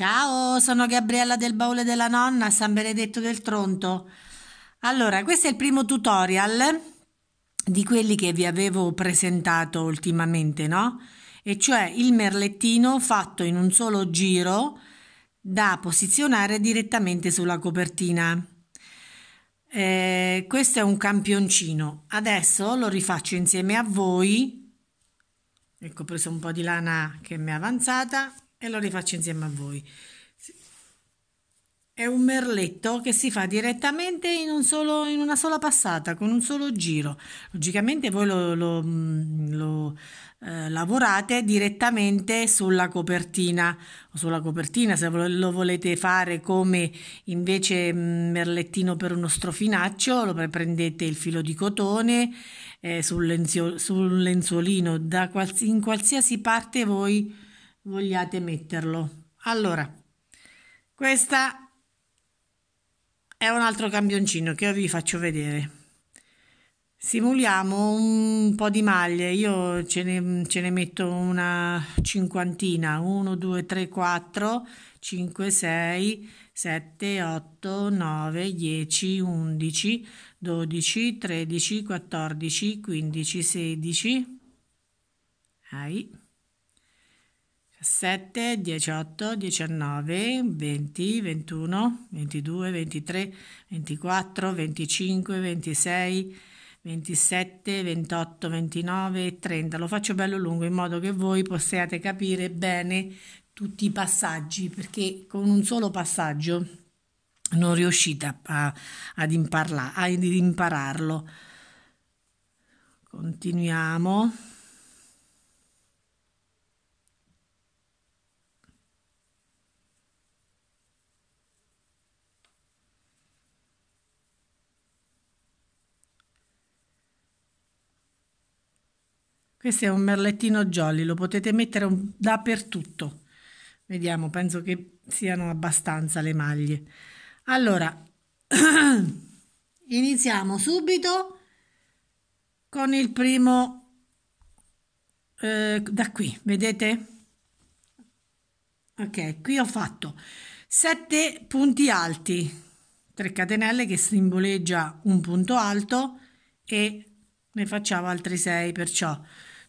Ciao, sono Gabriella del Baule della Nonna San Benedetto del Tronto. Allora, questo è il primo tutorial di quelli che vi avevo presentato ultimamente, no? E cioè il merlettino fatto in un solo giro da posizionare direttamente sulla copertina. Eh, questo è un campioncino. Adesso lo rifaccio insieme a voi. Ecco, ho preso un po' di lana che mi è avanzata e lo rifaccio insieme a voi è un merletto che si fa direttamente in, un solo, in una sola passata con un solo giro logicamente voi lo, lo, mm, lo eh, lavorate direttamente sulla copertina o sulla copertina se lo volete fare come invece mm, merlettino per uno strofinaccio lo prendete il filo di cotone eh, sul, lenzio, sul, lenzuolino quals in qualsiasi parte voi vogliate metterlo. Allora, questa è un altro campioncino che vi faccio vedere. Simuliamo un po' di maglie, io ce ne, ce ne metto una cinquantina, 1, 2, 3, 4, 5, 6, 7, 8, 9, 10, 11, 12, 13, 14, 15, 16. Ai. 7, 18, 19, 20, 21, 22, 23, 24, 25, 26, 27, 28, 29 e 30. Lo faccio bello lungo in modo che voi possiate capire bene tutti i passaggi perché con un solo passaggio non riuscite a, ad, imparla, ad impararlo. Continuiamo. Questo è un merlettino jolly, lo potete mettere un, dappertutto. Vediamo, penso che siano abbastanza le maglie. Allora, iniziamo subito con il primo eh, da qui, vedete? Ok, qui ho fatto 7 punti alti, 3 catenelle che simboleggia un punto alto e ne facciamo altri 6, perciò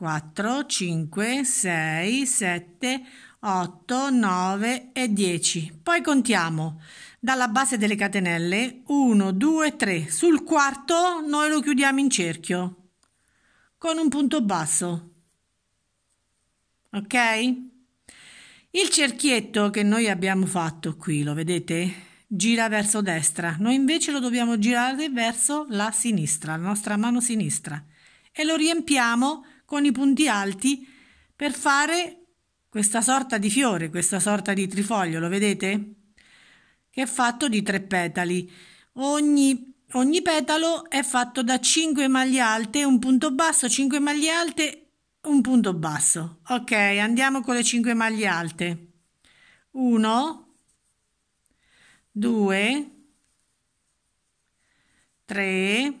4, 5, 6, 7, 8, 9 e 10. Poi contiamo dalla base delle catenelle 1, 2, 3. Sul quarto noi lo chiudiamo in cerchio con un punto basso. Ok? Il cerchietto che noi abbiamo fatto qui, lo vedete? Gira verso destra. Noi invece lo dobbiamo girare verso la sinistra, la nostra mano sinistra. E lo riempiamo con i punti alti per fare questa sorta di fiore, questa sorta di trifoglio, lo vedete? Che è fatto di tre petali. Ogni, ogni petalo è fatto da 5 maglie alte, un punto basso, 5 maglie alte, un punto basso. Ok, andiamo con le 5 maglie alte. 1, 2, 3,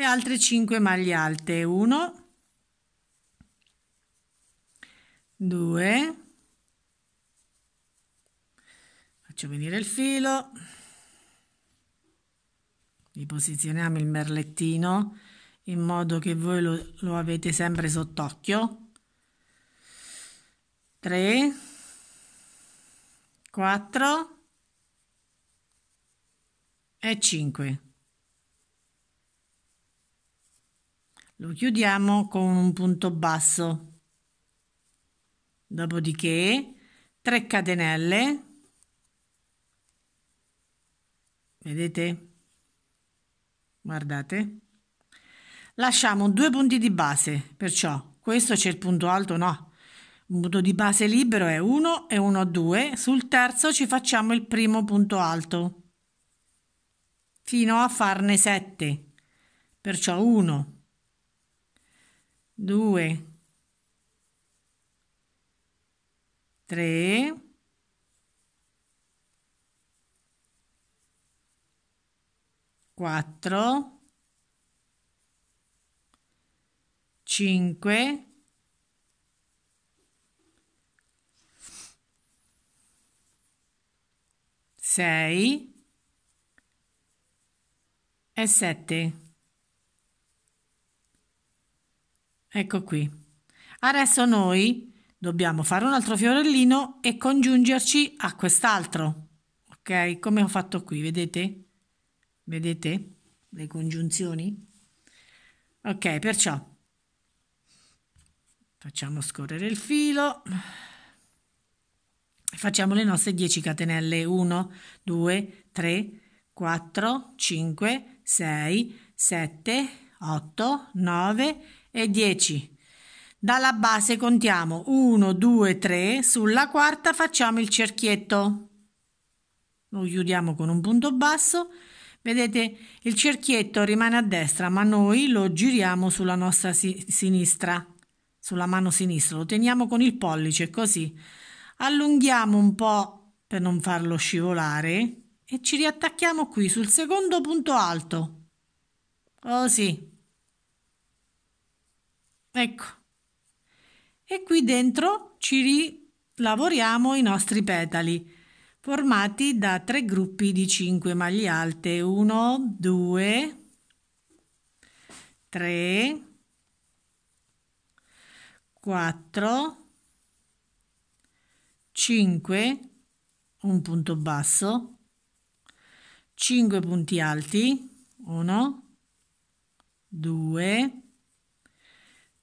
e altre 5 maglie alte 1 2 faccio venire il filo vi posizioniamo il merlettino in modo che voi lo, lo avete sempre sott'occhio 3 4 e 5 lo chiudiamo con un punto basso dopodiché 3 catenelle vedete guardate lasciamo due punti di base perciò questo c'è il punto alto no un punto di base libero è 1 e 1 2 sul terzo ci facciamo il primo punto alto fino a farne 7 perciò 1 due, tre, quattro, cinque, sei e sette. Ecco qui. Adesso noi dobbiamo fare un altro fiorellino e congiungerci a quest'altro. Ok? Come ho fatto qui, vedete? Vedete le congiunzioni? Ok, perciò facciamo scorrere il filo facciamo le nostre 10 catenelle 1 2 3 4 5 6 7 8 9 10 e 10. Dalla base contiamo 1, 2, 3, sulla quarta facciamo il cerchietto, lo chiudiamo con un punto basso, vedete il cerchietto rimane a destra ma noi lo giriamo sulla nostra si sinistra, sulla mano sinistra, lo teniamo con il pollice così, allunghiamo un po' per non farlo scivolare e ci riattacchiamo qui sul secondo punto alto, così. Ecco. E qui dentro ci lavoriamo i nostri petali, formati da tre gruppi di 5 maglie alte. 1, 2, 3, 4, 5, un punto basso, 5 punti alti, 1, 2,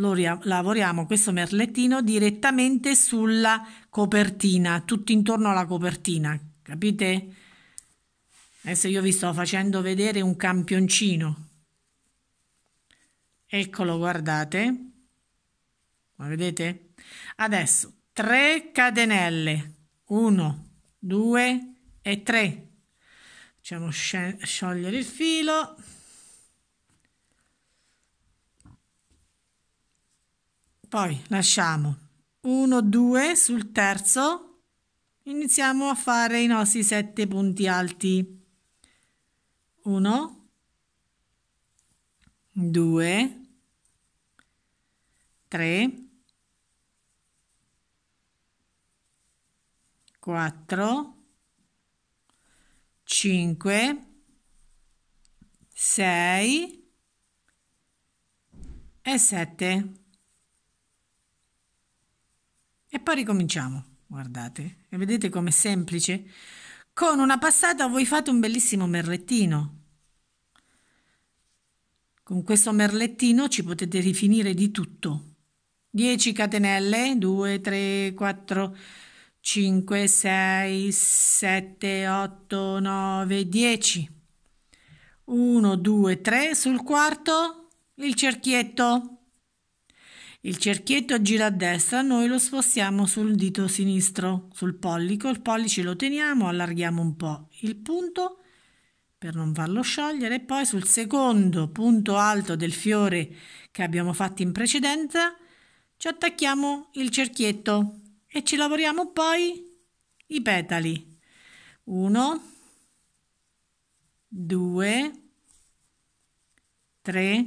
lavoriamo questo merlettino direttamente sulla copertina, tutto intorno alla copertina, capite? Adesso io vi sto facendo vedere un campioncino. Eccolo, guardate. Ma vedete? Adesso 3 catenelle. 1, 2 e 3. Facciamo sciogliere il filo. poi lasciamo 1 2 sul terzo iniziamo a fare i nostri sette punti alti 1 2 3 4 5 6 e 7 poi ricominciamo, guardate, e vedete com'è semplice? Con una passata voi fate un bellissimo merlettino. Con questo merlettino ci potete rifinire di tutto. 10 catenelle, 2, 3, 4, 5, 6, 7, 8, 9, 10. 1, 2, 3, sul quarto il cerchietto il cerchietto gira a destra, noi lo spostiamo sul dito sinistro, sul pollico, il pollice lo teniamo, allarghiamo un po' il punto per non farlo sciogliere e poi sul secondo punto alto del fiore che abbiamo fatto in precedenza ci attacchiamo il cerchietto e ci lavoriamo poi i petali. 1, 2, 3,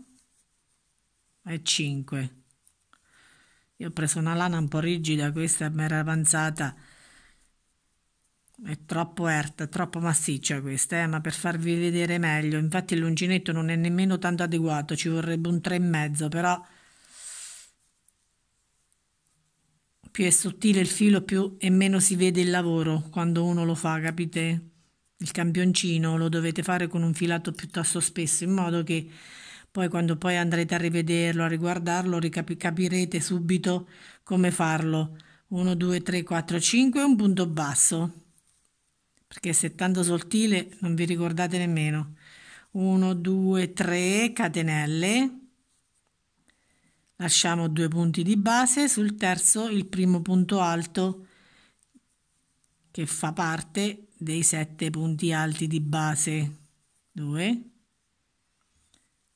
e 5 io ho preso una lana un po' rigida questa mi era avanzata è troppo erta, troppo massiccia questa, eh? ma per farvi vedere meglio, infatti l'uncinetto non è nemmeno tanto adeguato, ci vorrebbe un 3,5, però più è sottile il filo più e meno si vede il lavoro quando uno lo fa, capite? Il campioncino lo dovete fare con un filato piuttosto spesso, in modo che poi quando poi andrete a rivederlo, a riguardarlo, ricapi- capirete subito come farlo. 1, 2, 3, 4, 5 un punto basso, perché se tanto sottile non vi ricordate nemmeno. 1, 2, 3 catenelle. Lasciamo due punti di base, sul terzo il primo punto alto che fa parte dei sette punti alti di base. 2,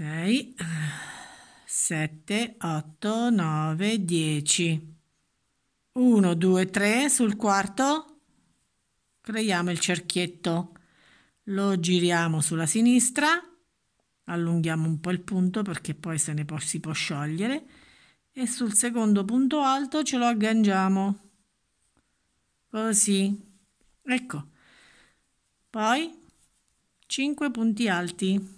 6, 7, 8, 9, 10. 1, 2, 3 sul quarto creiamo il cerchietto, lo giriamo sulla sinistra, allunghiamo un po' il punto perché poi se ne può, si può sciogliere e sul secondo punto alto ce lo agganciamo così ecco poi 5 punti alti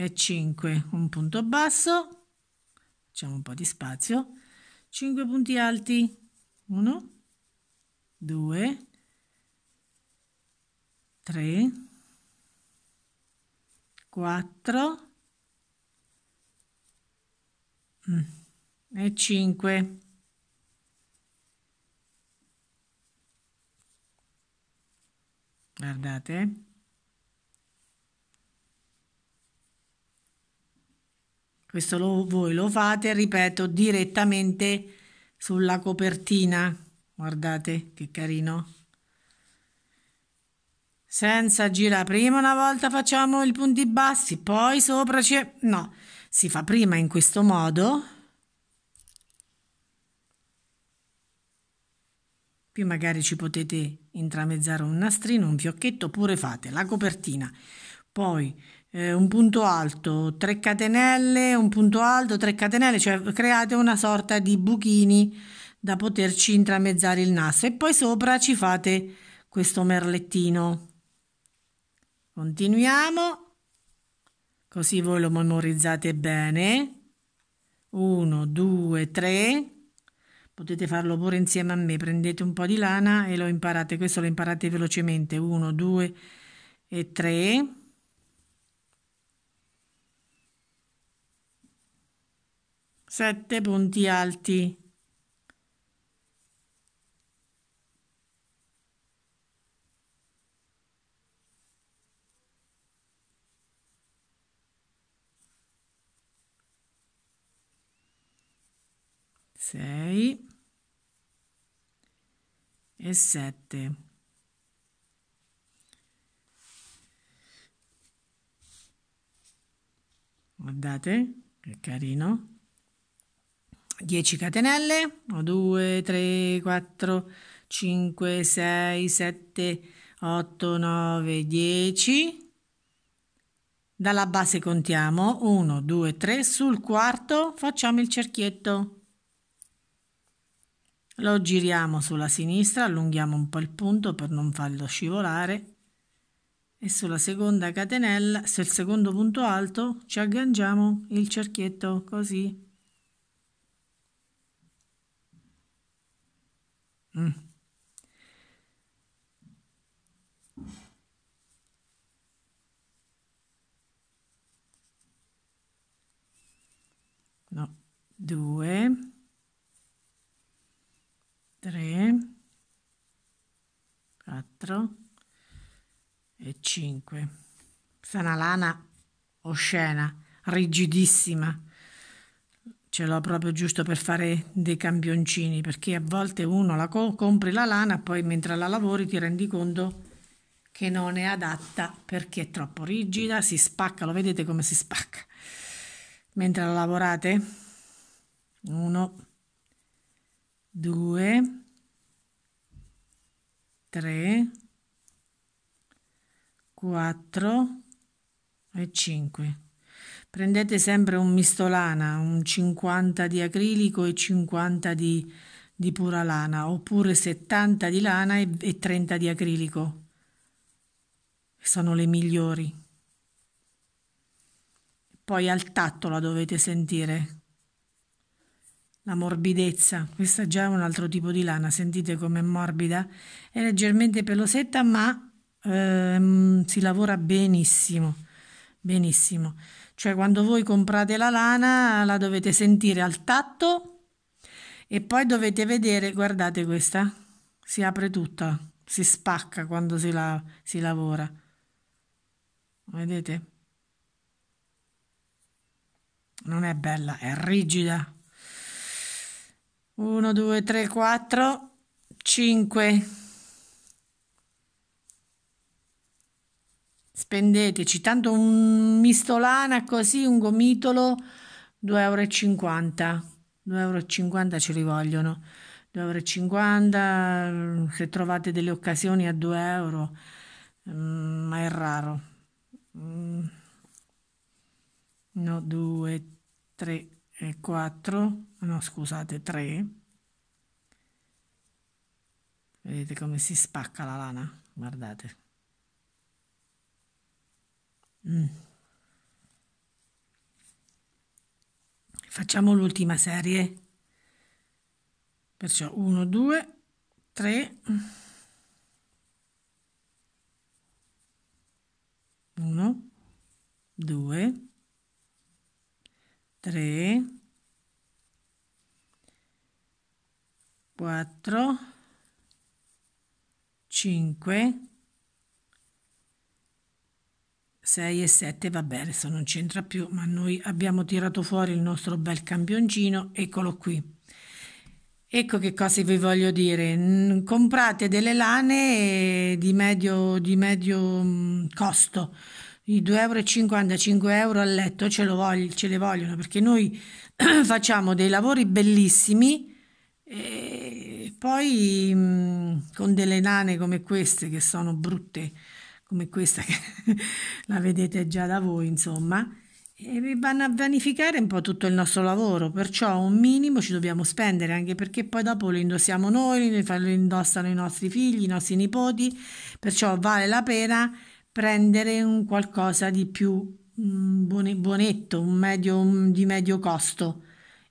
e 5 un punto basso facciamo un po di spazio 5 punti alti 1 2 3 4 e 5 guardate eh. questo lo, voi lo fate, ripeto, direttamente sulla copertina. Guardate che carino. Senza girare prima una volta facciamo i punti bassi, poi sopra c'è... No, si fa prima in questo modo. Più magari ci potete intramezzare un nastrino, un fiocchetto, oppure fate la copertina. Poi eh, un punto alto, 3 catenelle, un punto alto, 3 catenelle, cioè create una sorta di buchini da poterci intramezzare il nastro e poi sopra ci fate questo merlettino. Continuiamo, così voi lo memorizzate bene. 1, 2, 3. Potete farlo pure insieme a me, prendete un po' di lana e lo imparate, questo lo imparate velocemente. 1, 2 e 3. sette punti alti. Sei e sette. Guardate, che carino. 10 catenelle 1 2 3 4 5 6 7 8 9 10 dalla base contiamo 1 2 3 sul quarto facciamo il cerchietto lo giriamo sulla sinistra allunghiamo un po' il punto per non farlo scivolare e sulla seconda catenella sul secondo punto alto ci agganciamo il cerchietto così Mm. No, due, tre, quattro e cinque. Questa una lana oscena, rigidissima ce l'ho proprio giusto per fare dei campioncini, perché a volte uno la co- compri la lana, poi mentre la lavori ti rendi conto che non è adatta perché è troppo rigida, si spacca, lo vedete come si spacca. Mentre la lavorate, uno, due, tre, quattro e cinque prendete sempre un mistolana, un 50 di acrilico e 50 di, di pura lana, oppure 70 di lana e, e 30 di acrilico. Sono le migliori. Poi al tatto la dovete sentire, la morbidezza, questa già è un altro tipo di lana, sentite com'è morbida, è leggermente pelosetta ma ehm, si lavora benissimo. Benissimo. Cioè quando voi comprate la lana la dovete sentire al tatto e poi dovete vedere, guardate questa, si apre tutta, si spacca quando si, la, si lavora. Vedete? Non è bella, è rigida. 1, 2, 3, 4, 5. spendeteci tanto un mistolana così un gomitolo 2,50 euro 2,50 euro ce li vogliono 2,50 euro mm, se trovate delle occasioni a 2 euro mm, ma è raro mm. no 2 3 e 4 no scusate 3 vedete come si spacca la lana guardate Mm. Facciamo l'ultima serie. Perciò 1, 2, 3, Uno, due, tre, quattro, cinque. 6 e 7, vabbè, adesso non c'entra più, ma noi abbiamo tirato fuori il nostro bel campioncino, eccolo qui. Ecco che cosa vi voglio dire, mm, comprate delle lane eh, di medio, di medio mm, costo, i 2,50 5 euro a letto ce, voglio, ce le vogliono perché noi facciamo dei lavori bellissimi e poi mm, con delle nane come queste che sono brutte come questa che la vedete già da voi, insomma, e vi vanno a vanificare un po' tutto il nostro lavoro, perciò un minimo ci dobbiamo spendere, anche perché poi dopo lo indossiamo noi, lo indossano i nostri figli, i nostri nipoti, perciò vale la pena prendere un qualcosa di più mm, buonetto, un medio, un, di medio costo,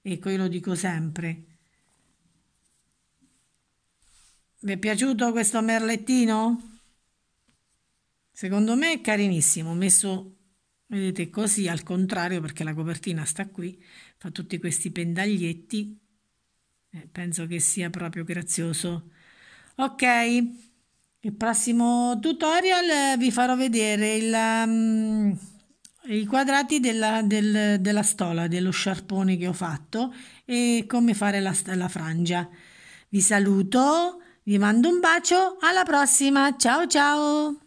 ecco io lo dico sempre. Vi è piaciuto questo merlettino? Secondo me è carinissimo, ho messo, vedete, così al contrario perché la copertina sta qui, fa tutti questi pendaglietti, eh, penso che sia proprio grazioso. Ok, il prossimo tutorial eh, vi farò vedere il, um, i quadrati della, del, della, stola, dello sciarpone che ho fatto e come fare la, la frangia. Vi saluto, vi mando un bacio, alla prossima, ciao ciao!